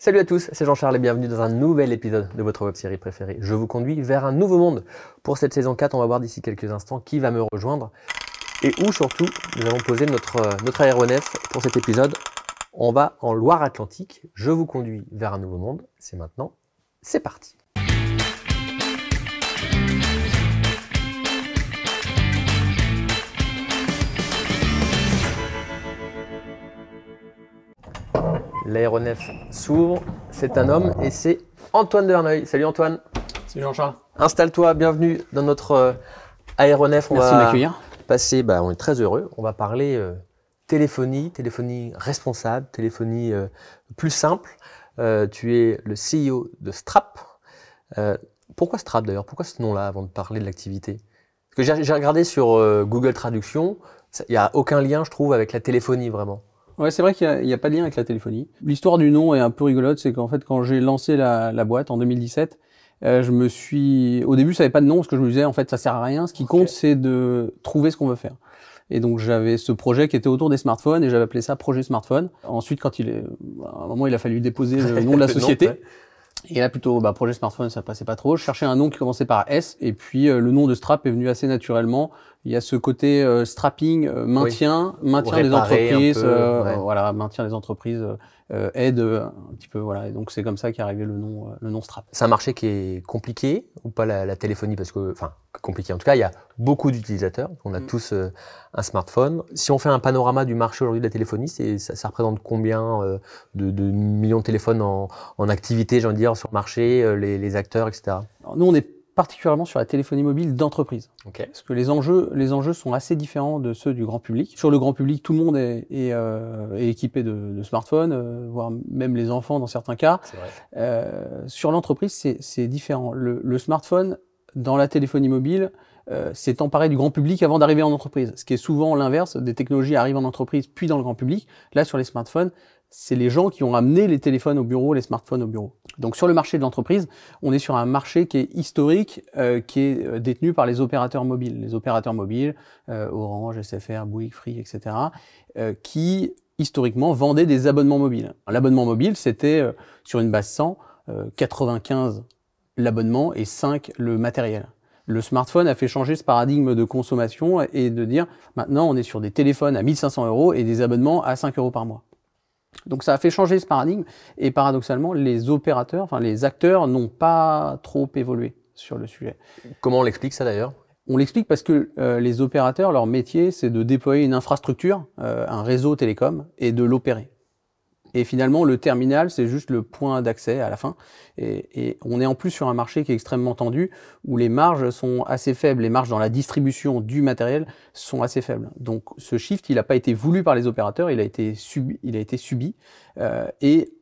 Salut à tous, c'est Jean-Charles et bienvenue dans un nouvel épisode de votre web-série préférée. Je vous conduis vers un nouveau monde. Pour cette saison 4, on va voir d'ici quelques instants qui va me rejoindre et où surtout nous allons poser notre, euh, notre aéronef pour cet épisode. On va en Loire-Atlantique. Je vous conduis vers un nouveau monde. C'est maintenant. C'est parti. L'aéronef s'ouvre, c'est un homme et c'est Antoine Derneuil. Salut Antoine. Salut Jean-Charles. Installe-toi, bienvenue dans notre euh, aéronef. On Merci va de m'accueillir. Passer, bah, on est très heureux. On va parler euh, téléphonie, téléphonie responsable, téléphonie euh, plus simple. tu es le CEO de Strap. pourquoi Strap d'ailleurs Pourquoi ce nom-là avant de parler de l'activité Parce que j'ai regardé sur Google Traduction, il n'y a aucun lien, je trouve, avec la téléphonie vraiment. Ouais, c'est vrai qu'il n'y a, pas de lien avec la téléphonie. L'histoire du nom est un peu rigolote, c'est qu'en fait, quand j'ai lancé la, boîte en 2017, euh, je me suis, au début, ça n'avait pas de nom, Ce que je me disais, en fait, ça sert à rien. Ce qui compte, c'est de trouver ce qu'on veut faire. Et donc j'avais ce projet qui était autour des smartphones et j'avais appelé ça projet smartphone. Ensuite, quand il est, à un moment, il a fallu déposer le nom de la société. Et là, plutôt, bah, projet smartphone, ça passait pas trop. Je cherchais un nom qui commençait par S, et puis euh, le nom de Strap est venu assez naturellement il y a ce côté strapping, maintien, maintien, des entreprises, voilà, euh, euh, aide euh, un petit peu, voilà. Et donc c'est comme ça qu'est arrivé le nom, le nom strap. C'est un marché qui est compliqué ou pas la, téléphonie parce que, enfin, compliqué. En tout cas, il y a beaucoup d'utilisateurs. On a mm. tous un smartphone. Si on fait un panorama du marché aujourd'hui de la téléphonie, ça, ça, représente combien de, millions de téléphones en, activité, j'ai envie de dire, sur le marché, les, acteurs, etc. nous, on est particulièrement sur la téléphonie mobile d'entreprise. Parce que les enjeux, les enjeux sont assez différents de ceux du grand public. Sur le grand public, tout le monde est, euh, équipé de, smartphones, euh, voire même les enfants dans certains cas. Euh, sur l'entreprise, c'est différent. Le, le, smartphone, dans la téléphonie mobile, s'est emparé du grand public avant d'arriver en entreprise. Ce qui est souvent l'inverse, des technologies arrivent en entreprise puis dans le grand public. Là, sur les smartphones, c'est les gens qui ont amené les téléphones au bureau, les smartphones au bureau. Donc sur le marché de l'entreprise, on est sur un marché qui est historique, euh, qui est euh, détenu par les opérateurs mobiles. Les opérateurs mobiles, euh, Orange, SFR, Bouygues, Free, etc., qui historiquement vendaient des abonnements mobiles. L'abonnement mobile, c'était sur une base 100, 95 l'abonnement et 5 le matériel. Le smartphone a fait changer ce paradigme de consommation et de dire maintenant on est sur des téléphones à 1500 euros et des abonnements à 5 euros par mois. Donc ça a fait changer ce paradigme et paradoxalement, les opérateurs, enfin les acteurs n'ont pas trop évolué sur le sujet. Comment on l'explique ça d'ailleurs on l'explique parce que euh, les opérateurs, leur métier, c'est de déployer une infrastructure, euh, un réseau télécom, et de l'opérer. Et finalement, le terminal, c'est juste le point d'accès à la fin. Et, on est en plus sur un marché qui est extrêmement tendu, où les marges sont assez faibles, les marges dans la distribution du matériel sont assez faibles. Donc ce shift, il n'a pas été voulu par les opérateurs, il a été subi. Il a été subi euh, et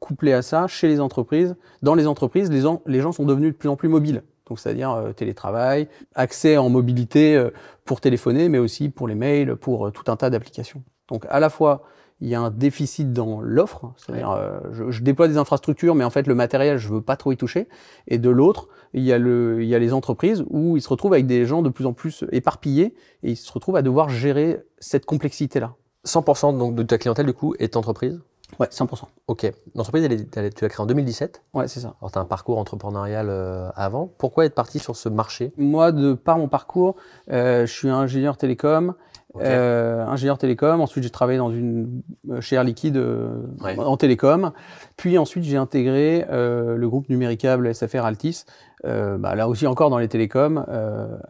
couplé à ça, chez les entreprises, dans les entreprises, les, les gens sont devenus de plus en plus mobiles. Donc c'est-à-dire euh, télétravail, accès en mobilité euh, pour téléphoner, mais aussi pour les mails, pour tout un tas d'applications. Donc à la fois il y a un déficit dans l'offre, c'est-à-dire euh, je, je, déploie des infrastructures, mais en fait le matériel, je veux pas trop y toucher. Et de l'autre, il y a le, il y les entreprises où ils se retrouvent avec des gens de plus en plus éparpillés et ils se retrouvent à devoir gérer cette complexité-là. 100% donc de ta clientèle du coup est entreprise. Ouais, 100%. Ok. L'entreprise, elle tu l'as créée en 2017 Ouais, c'est ça. Alors, tu as un parcours entrepreneurial euh, avant. Pourquoi être parti sur ce marché Moi, de par mon parcours, euh, je suis ingénieur télécom. Euh, ingénieur télécom. Ensuite, j'ai travaillé dans une euh, chez Liquide euh, en télécom. Puis ensuite, j'ai intégré le groupe numéricable SFR Altis. Bah, là aussi encore dans les télécoms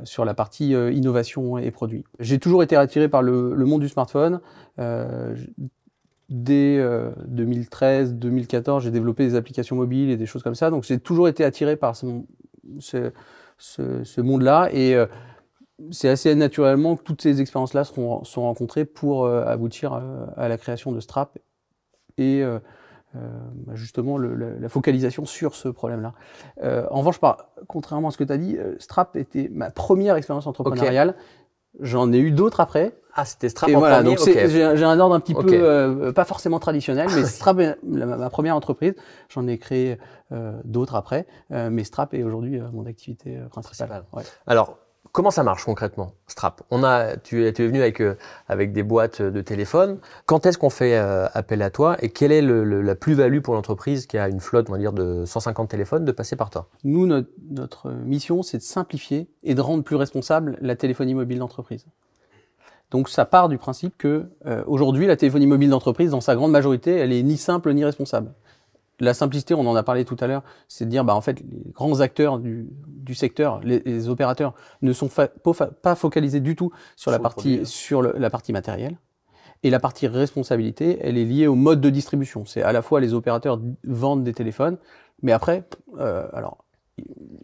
sur la partie innovation et produits. J'ai toujours été attiré par le, monde du smartphone. dès 2013-2014, j'ai développé des applications mobiles et des choses comme ça. Donc, j'ai toujours été attiré par ce, monde-là et c'est assez naturellement que toutes ces expériences-là seront, sont rencontrées pour euh, aboutir euh, à, la création de Strap et euh, bah, justement la focalisation sur ce problème-là. en revanche, par, contrairement à ce que tu as dit, Strap était ma première expérience entrepreneuriale. J'en ai eu d'autres après. Ah, c'était Strap en voilà, j'ai un ordre un petit peu, pas forcément traditionnel, mais Strap est ma première entreprise. J'en ai créé d'autres après, mais Strap est aujourd'hui mon activité principale. Ouais. Alors, comment ça marche concrètement, Strap On a, tu, es, venu avec, euh, avec des boîtes euh, de téléphone. Quand est-ce qu'on fait euh, appel à toi et quelle est la plus-value pour l'entreprise qui a une flotte, on va dire, de 150 téléphones de passer par toi Nous, notre, mission, c'est de simplifier et de rendre plus responsable la téléphonie mobile d'entreprise. Donc ça part du principe que aujourd'hui la téléphonie mobile d'entreprise, dans sa grande majorité, elle est ni simple ni responsable la simplicité, on en a parlé tout à l'heure, c'est de dire, bah, en fait, les grands acteurs du, secteur, les, opérateurs, ne sont pas focalisés du tout sur, la partie, hein. sur la partie matérielle. Et la partie responsabilité, elle est liée au mode de distribution. C'est à la fois les opérateurs vendent des téléphones, mais après, euh, alors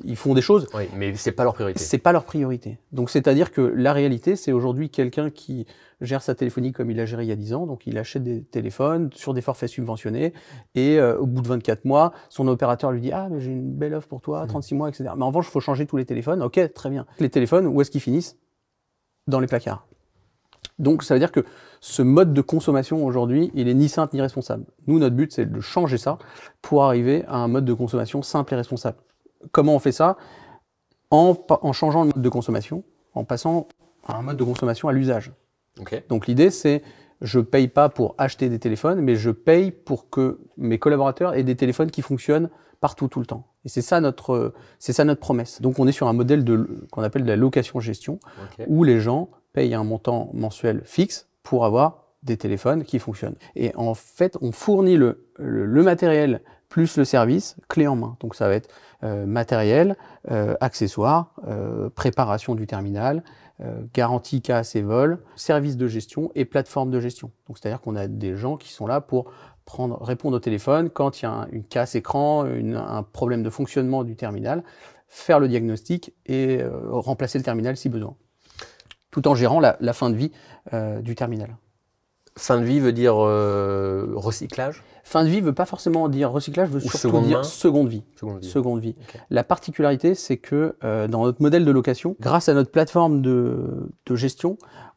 ils font des choses. mais c'est pas leur priorité. C'est pas leur priorité. Donc c'est-à-dire que la réalité, c'est aujourd'hui quelqu'un qui gère sa téléphonie comme il l'a géré il y a 10 ans, donc il achète des téléphones sur des forfaits subventionnés, et euh, au bout de 24 mois, son opérateur lui dit Ah, mais j'ai une belle offre pour toi, 36 mmh. mois, etc. Mais en revanche, il faut changer tous les téléphones. Ok, très bien. Les téléphones, où est-ce qu'ils finissent Dans les placards. Donc ça veut dire que ce mode de consommation aujourd'hui, il est ni simple ni responsable. Nous, notre but, c'est de changer ça pour arriver à un mode de consommation simple et responsable. Comment on fait ça en, changeant le mode de consommation, en passant à un mode de consommation à l'usage. Donc l'idée, c'est je ne paye pas pour acheter des téléphones, mais je paye pour que mes collaborateurs aient des téléphones qui fonctionnent partout, tout le temps. Et c'est ça notre, c'est ça notre promesse. Donc on est sur un modèle de, qu'on appelle de la location-gestion, où les gens payent un montant mensuel fixe pour avoir des téléphones qui fonctionnent. Et en fait, on fournit le, le matériel plus le service clé en main. Donc ça va être euh, matériel, euh, accessoires, euh, préparation du terminal, garantie casse et vol, service de gestion et plateforme de gestion. Donc c'est-à-dire qu'on a des gens qui sont là pour répondre au téléphone quand il y a une casse écran, un problème de fonctionnement du terminal, faire le diagnostic et remplacer le terminal si besoin, tout en gérant la fin de vie du terminal. Fin de vie veut dire euh, recyclage Fin de vie veut pas forcément dire recyclage, veut surtout dire seconde vie. Seconde vie. La particularité, c'est que euh, dans notre modèle de location, grâce à notre plateforme de gestion,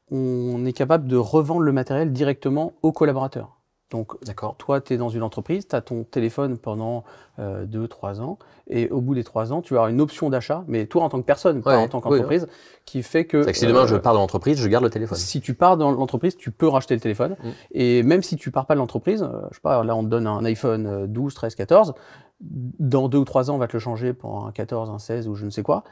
on est capable de revendre le matériel directement aux collaborateurs. Donc, toi, tu es dans une entreprise, tu as ton téléphone pendant 2-3 euh, ans, et au bout des 3 ans, tu as une option d'achat, mais toi en tant que personne, pas en tant qu'entreprise, qui fait que. C'est que si demain euh, je pars dans l'entreprise, je garde le téléphone. Si tu pars dans l'entreprise, tu peux racheter le téléphone, mm. et même si tu pars pas de l'entreprise, euh, je sais là on te donne un iPhone 12, 13, 14, dans 2 ou 3 ans, on va te le changer pour un 14, un 16 ou je ne sais quoi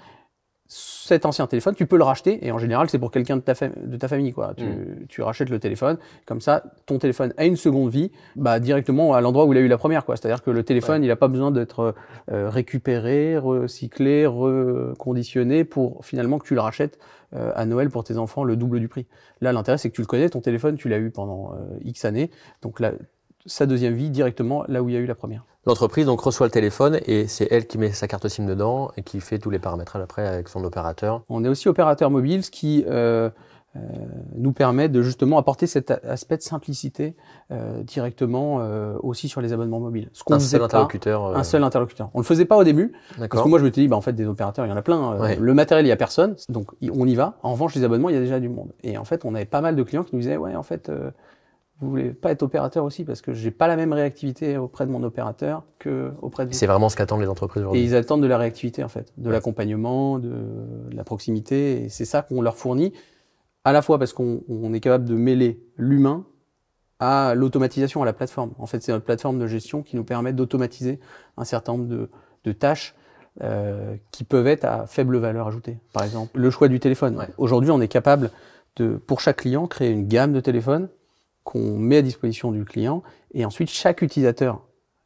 cet ancien téléphone, tu peux le racheter, et en général, c'est pour quelqu'un de, de, ta famille. Quoi. Tu, mm. tu, rachètes le téléphone, comme ça, ton téléphone a une seconde vie bah, directement à l'endroit où il a eu la première. C'est-à-dire que le téléphone, il n'a pas besoin d'être euh, récupéré, recyclé, reconditionné pour finalement que tu le rachètes euh, à Noël pour tes enfants le double du prix. Là, l'intérêt, c'est que tu le connais, ton téléphone, tu l'as eu pendant euh, X années, donc là, sa deuxième vie directement là où il y a eu la première. L'entreprise donc reçoit le téléphone et c'est elle qui met sa carte SIM dedans et qui fait tous les paramétrages après avec son opérateur. On est aussi opérateur mobile, ce qui euh, euh, nous permet de justement apporter cet aspect de simplicité euh, directement euh, aussi sur les abonnements mobiles. un seul interlocuteur. Euh, un seul interlocuteur. On le faisait pas au début parce que moi je me suis dit bah, en fait des opérateurs il y en a plein. Euh, le matériel il y a personne donc on y va. En revanche les abonnements il y a déjà du monde et en fait on avait pas mal de clients qui nous disaient ouais en fait vous voulez pas être opérateur aussi parce que j'ai pas la même réactivité auprès de mon opérateur que auprès de C'est vraiment ce qu'attendent les entreprises aujourd'hui. Et ils attendent de la réactivité en fait, de l'accompagnement, de, la proximité. Et c'est ça qu'on leur fournit à la fois parce qu'on est capable de mêler l'humain à l'automatisation, à la plateforme. En fait, c'est notre plateforme de gestion qui nous permet d'automatiser un certain nombre de, tâches euh, qui peuvent être à faible valeur ajoutée. Par exemple, le choix du téléphone. Aujourd'hui, on est capable de, pour chaque client, créer une gamme de téléphones qu'on met à disposition du client. Et ensuite, chaque utilisateur,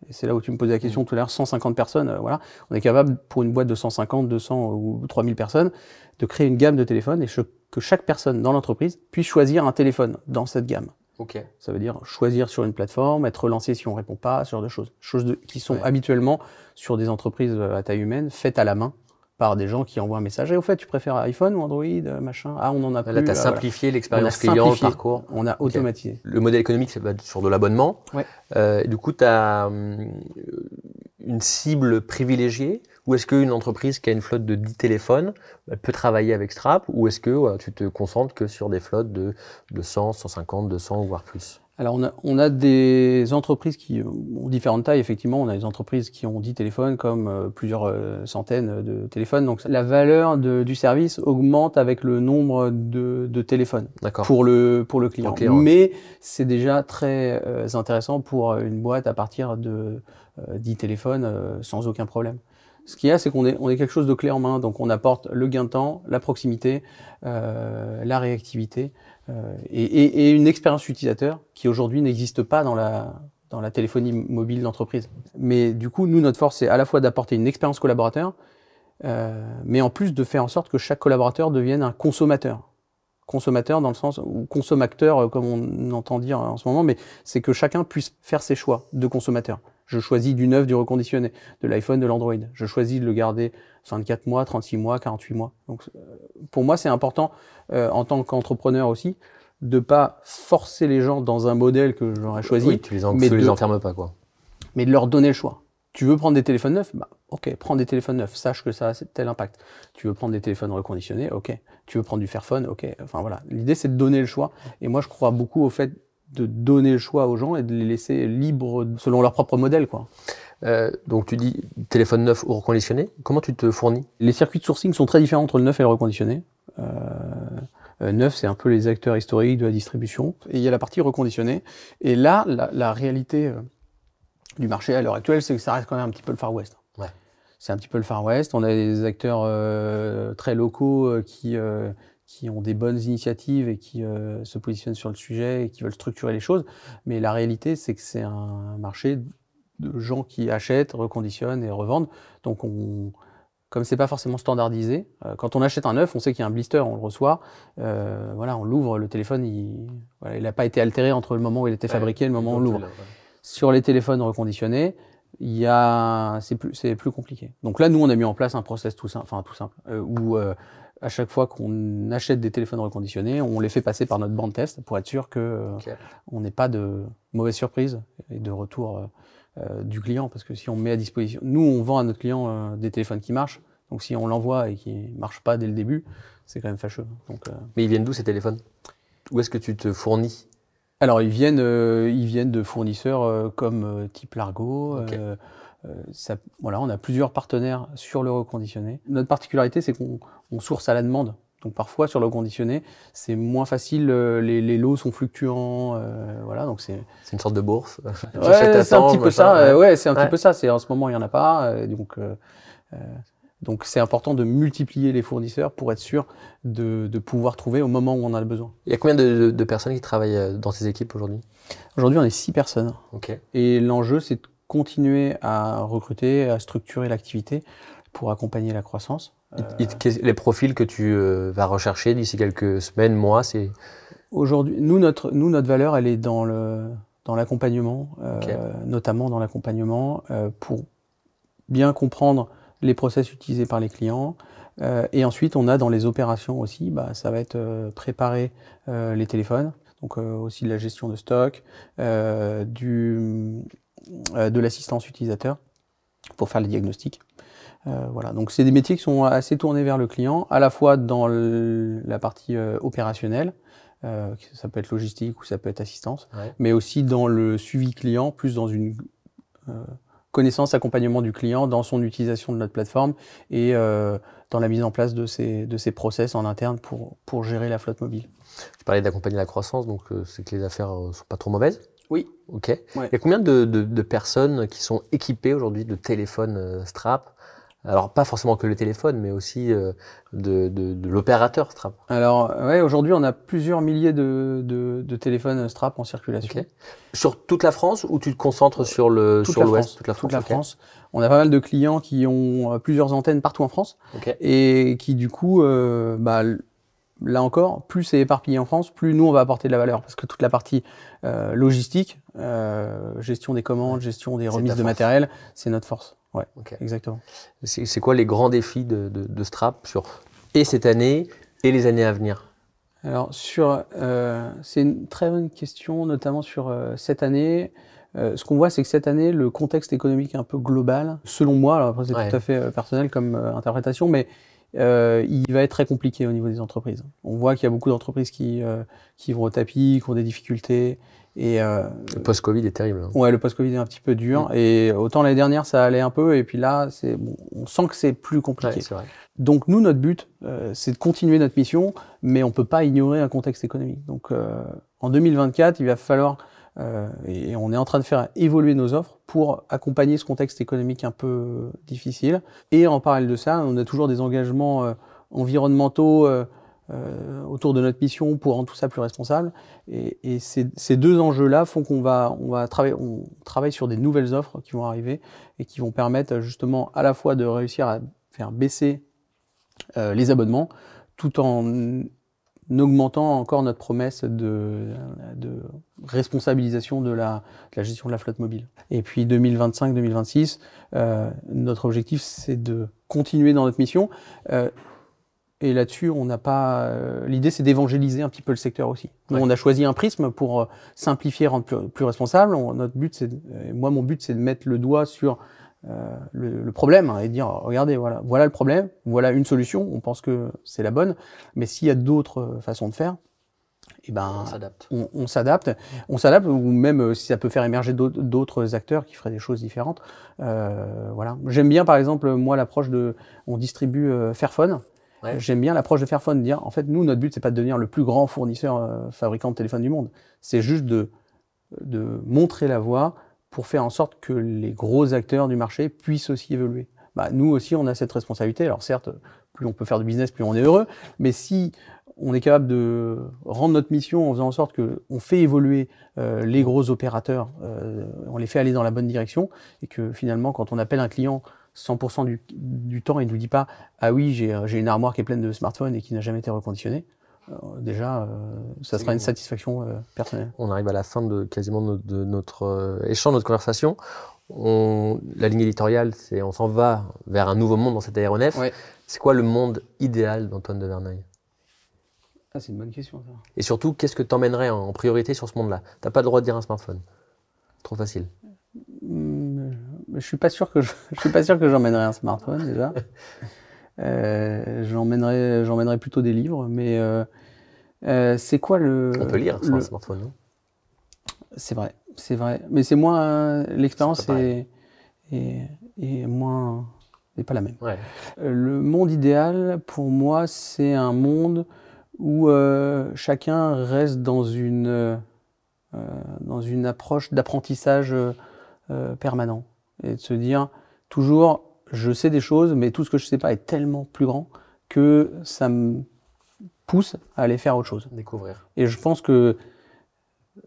et c'est là où tu me posais la question mm. tout à l'heure, 150 personnes, euh, voilà, on est capable pour une boîte de 150, 200 ou 3000 personnes de créer une gamme de téléphones et que chaque personne dans l'entreprise puisse choisir un téléphone dans cette gamme. ok Ça veut dire choisir sur une plateforme, être lancé si on répond pas, ce genre de choses. Choses qui sont habituellement sur des entreprises euh, à taille humaine, faites à la main par des gens qui envoient un message. Et au fait, tu préfères iPhone ou Android, euh, machin Ah, on en a Là, Là, tu as euh, simplifié l'expérience client, le parcours. On a automatisé. Le modèle économique, c'est sur de l'abonnement. Euh, du coup, tu as une cible privilégiée ou est-ce qu'une entreprise qui a une flotte de 10 téléphones bah, peut travailler avec Strap ou est-ce que tu te concentres que sur des flottes de, de 100, 150, 200 voire plus alors on a, des entreprises qui ont différentes tailles, effectivement. On a des entreprises qui ont 10 téléphones comme euh, plusieurs euh, centaines de téléphones. Donc la valeur du service augmente avec le nombre de, téléphones pour le, pour le client. Mais c'est déjà très euh, intéressant pour une boîte à partir de 10 téléphones sans aucun problème. Ce qu'il y a, c'est qu'on est, on est quelque chose de clé en main. Donc on apporte le gain de temps, la proximité, la réactivité. Euh, et, une expérience utilisateur qui aujourd'hui n'existe pas dans la, téléphonie mobile d'entreprise. Mais du coup, nous, notre force, c'est à la fois d'apporter une expérience collaborateur, euh, mais en plus de faire en sorte que chaque collaborateur devienne un consommateur. Consommateur dans le sens, ou consommateur euh, comme on entend dire en ce moment, mais c'est que chacun puisse faire ses choix de consommateur. Je choisis du neuf, du reconditionné, de l'iPhone, de l'Android. Je choisis de le garder 24 mois, 36 mois, 48 mois. Donc, euh, pour moi, c'est important euh, en tant qu'entrepreneur aussi de pas forcer les gens dans un modèle que j'aurais choisi. tu les, mais de, les enfermes pas, quoi. Mais de leur donner le choix. Tu veux prendre des téléphones neufs bah, Ok, prends des téléphones neufs, sache que ça a tel impact. Tu veux prendre des téléphones reconditionnés Ok. Tu veux prendre du Fairphone Ok. Enfin voilà, l'idée c'est de donner le choix. Et moi je crois beaucoup au fait de donner le choix aux gens et de les laisser libres selon leur propre modèle, quoi. Euh, donc tu dis téléphone neuf ou reconditionné. Comment tu te fournis Les circuits de sourcing sont très différents entre le neuf et le reconditionné. Euh, euh, neuf, c'est un peu les acteurs historiques de la distribution. Et il y a la partie reconditionnée. Et là, la, réalité du marché à l'heure actuelle, c'est que ça reste quand même un petit peu le Far West. C'est un petit peu le Far West. On a des acteurs très locaux qui qui ont des bonnes initiatives et qui euh, se positionnent sur le sujet et qui veulent structurer les choses. Mais la réalité, c'est que c'est un marché de gens qui achètent, reconditionnent et revendent. Donc, on, comme c'est pas forcément standardisé, euh, quand on achète un œuf, on sait qu'il y a un blister, on le reçoit, euh, voilà, on l'ouvre, le téléphone, il n'a pas été altéré entre le moment où il était fabriqué et le moment où on l'ouvre. Sur les téléphones reconditionnés, il y a, c'est plus, c'est plus compliqué. Donc là, nous, on a mis en place un process tout simple, enfin tout simple, où à chaque fois qu'on achète des téléphones reconditionnés, on les fait passer par notre bande test pour être sûr que euh, on n'ait pas de mauvaise surprise et de retour euh, euh, du client. Parce que si on met à disposition, nous on vend à notre client des téléphones qui marchent. Donc si on l'envoie et qu'il ne marche pas dès le début, c'est quand même fâcheux. Donc, Mais ils viennent d'où ces téléphones Où est-ce que tu te fournis Alors ils viennent, ils viennent de fournisseurs comme type Largo. Ça, voilà, on a plusieurs partenaires sur le reconditionné. Notre particularité, c'est qu'on on source à la demande. Donc parfois sur l'eau conditionnée c'est moins facile, euh, les, les, lots sont fluctuants, euh, voilà. Donc c'est c'est une sorte de bourse. Euh, ouais, c'est un petit peu ça. ouais, c'est un petit peu ça. C'est en ce moment il y en a pas, donc donc c'est important de multiplier les fournisseurs pour être sûr de, de, pouvoir trouver au moment où on a le besoin. Il y a combien de, de, de personnes qui travaillent dans ces équipes aujourd'hui Aujourd'hui on est six personnes. Ok. Et l'enjeu c'est de continuer à recruter, à structurer l'activité pour accompagner la croissance les profils que tu euh, vas rechercher d'ici quelques semaines, mois, c'est aujourd'hui nous notre nous notre valeur elle est dans le dans l'accompagnement, euh, notamment dans l'accompagnement euh, pour bien comprendre les process utilisés par les clients. et ensuite, on a dans les opérations aussi, bah, ça va être préparer les téléphones, donc aussi de la gestion de stock, du, de l'assistance utilisateur pour faire les diagnostics. Euh, voilà, donc c'est des métiers qui sont assez tournés vers le client, à la fois dans la partie euh, opérationnelle, euh, ça peut être logistique ou ça peut être assistance, mais aussi dans le suivi client, plus dans une connaissance, accompagnement du client dans son utilisation de notre plateforme et dans la mise en place de ces, de ces process en interne pour, pour gérer la flotte mobile. Tu parlais d'accompagner la croissance, donc c'est que les affaires ne sont pas trop mauvaises oui. Ok. Il y a combien de, de, personnes qui sont équipées aujourd'hui de téléphones euh, Strap alors pas forcément que le téléphone, mais aussi euh, de, l'opérateur Strap. Alors ouais, aujourd'hui on a plusieurs milliers de, téléphones euh, Strap en circulation. Sur toute la France ou tu te concentres sur le sur l'Ouest, toute la France. Toute la On a pas mal de clients qui ont plusieurs antennes partout en France et qui du coup bah, là encore, plus c'est éparpillé en France, plus nous on va apporter de la valeur parce que toute la partie euh, logistique, euh, gestion des commandes, gestion des remises de matériel, c'est notre force. exactement. C'est quoi les grands défis de, Strap sur et cette année et les années à venir Alors sur, euh, c'est une très bonne question, notamment sur cette année. ce qu'on voit, c'est que cette année, le contexte économique est un peu global. Selon moi, après c'est tout à fait personnel comme interprétation, mais euh, il va être très compliqué au niveau des entreprises. On voit qu'il y a beaucoup d'entreprises qui, euh, qui vont au tapis, qui ont des difficultés. Et, euh, le post-Covid est terrible. Oui, hein. Ouais, le post-Covid est un petit peu dur. Mm. Et autant l'année dernière, ça allait un peu. Et puis là, bon, on sent que c'est plus compliqué. Donc nous, notre but, c'est de continuer notre mission, mais on ne peut pas ignorer un contexte économique. Donc en 2024, il va falloir euh, et, on est en train de faire évoluer nos offres pour accompagner ce contexte économique un peu euh, difficile. Et en parallèle de ça, on a toujours des engagements euh, environnementaux autour de notre mission pour rendre tout ça plus responsable. Et, ces, ces, deux enjeux-là font qu'on va, on va travailler, on travaille sur des nouvelles offres qui vont arriver et qui vont permettre justement à la fois de réussir à faire baisser les abonnements tout en en augmentant encore notre promesse de, responsabilisation de la, gestion de la flotte mobile. Et puis 2025-2026, euh, notre objectif, c'est de continuer dans notre mission. Euh, et là-dessus, on n'a pas. Euh, l'idée, c'est d'évangéliser un petit peu le secteur aussi. on a choisi un prisme pour simplifier, rendre plus, responsable. notre but, c'est, moi, mon but, c'est de mettre le doigt sur euh, le, problème hein, et dire regardez voilà voilà le problème voilà une solution on pense que c'est la bonne mais s'il y a d'autres euh, façons de faire eh ben on s'adapte on, s'adapte ou même euh, si ça peut faire émerger d'autres acteurs qui feraient des choses différentes voilà j'aime bien par exemple moi l'approche de on distribue Fairphone J'aime bien l'approche de Fairphone, dire en fait nous notre but c'est pas de devenir le plus grand fournisseur fabricant de téléphone du monde, c'est juste de de montrer la voie, pour faire en sorte que les gros acteurs du marché puissent aussi évoluer. Bah, nous aussi, on a cette responsabilité. Alors certes, plus on peut faire de business, plus on est heureux. Mais si on est capable de rendre notre mission en faisant en sorte qu'on fait évoluer euh, les gros opérateurs, euh, on les fait aller dans la bonne direction, et que finalement, quand on appelle un client 100% du, du, temps, il ne nous dit pas ah oui, j'ai une armoire qui est pleine de smartphones et qui n'a jamais été reconditionnée. Euh, déjà, euh, ça sera une satisfaction euh, personnelle. On arrive à la fin de quasiment de, notre échange, notre conversation. On, la ligne éditoriale, c'est on s'en va vers un nouveau monde dans cet aéronef. C'est quoi le monde idéal d'Antoine de Verneuil ah, C'est une bonne question. Et surtout, qu'est-ce que t'emmènerais en, priorité sur ce monde-là T'as pas le droit de dire un smartphone. Trop facile. Hmm, je suis pas sûr que je, suis pas sûr que j'emmènerais un smartphone déjà. Euh, j'emmènerais plutôt des livres, mais euh, c'est quoi le. On peut lire C'est vrai, c'est vrai. Mais c'est moins. Euh, l'expérience est, moins. n'est pas la même. Euh, le monde idéal, pour moi, c'est un monde où chacun reste dans une, dans une approche d'apprentissage permanent. Et de se dire, toujours, je sais des choses, mais tout ce que je ne sais pas est tellement plus grand que ça me pousse à aller faire autre chose. Découvrir. Et je pense que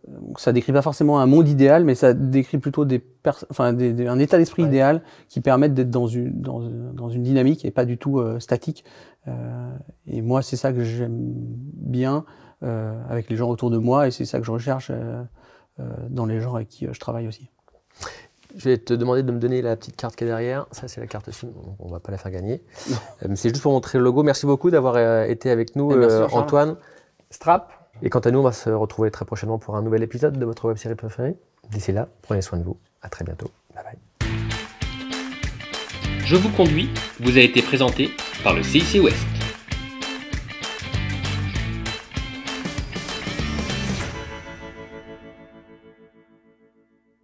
euh, ça décrit pas forcément un monde idéal, mais ça décrit plutôt des enfin, un état d'esprit idéal qui permettent d'être dans une, dans, une dynamique et pas du tout euh, statique. Euh, et moi, c'est ça que j'aime bien avec les gens autour de moi et c'est ça que je recherche dans les gens avec qui je travaille aussi. Je vais te demander de me donner la petite carte qui est derrière. Ça, c'est la carte SIM. On ne va pas la faire gagner. Euh, c'est juste pour montrer le logo. Merci beaucoup d'avoir euh, été avec nous, eh, euh, Antoine. Strap. Et quant à nous, on va se retrouver très prochainement pour un nouvel épisode de votre web série préférée. D'ici là, prenez soin de vous. À très bientôt. Bye bye. Je vous conduis vous avez été présenté par le CIC Ouest.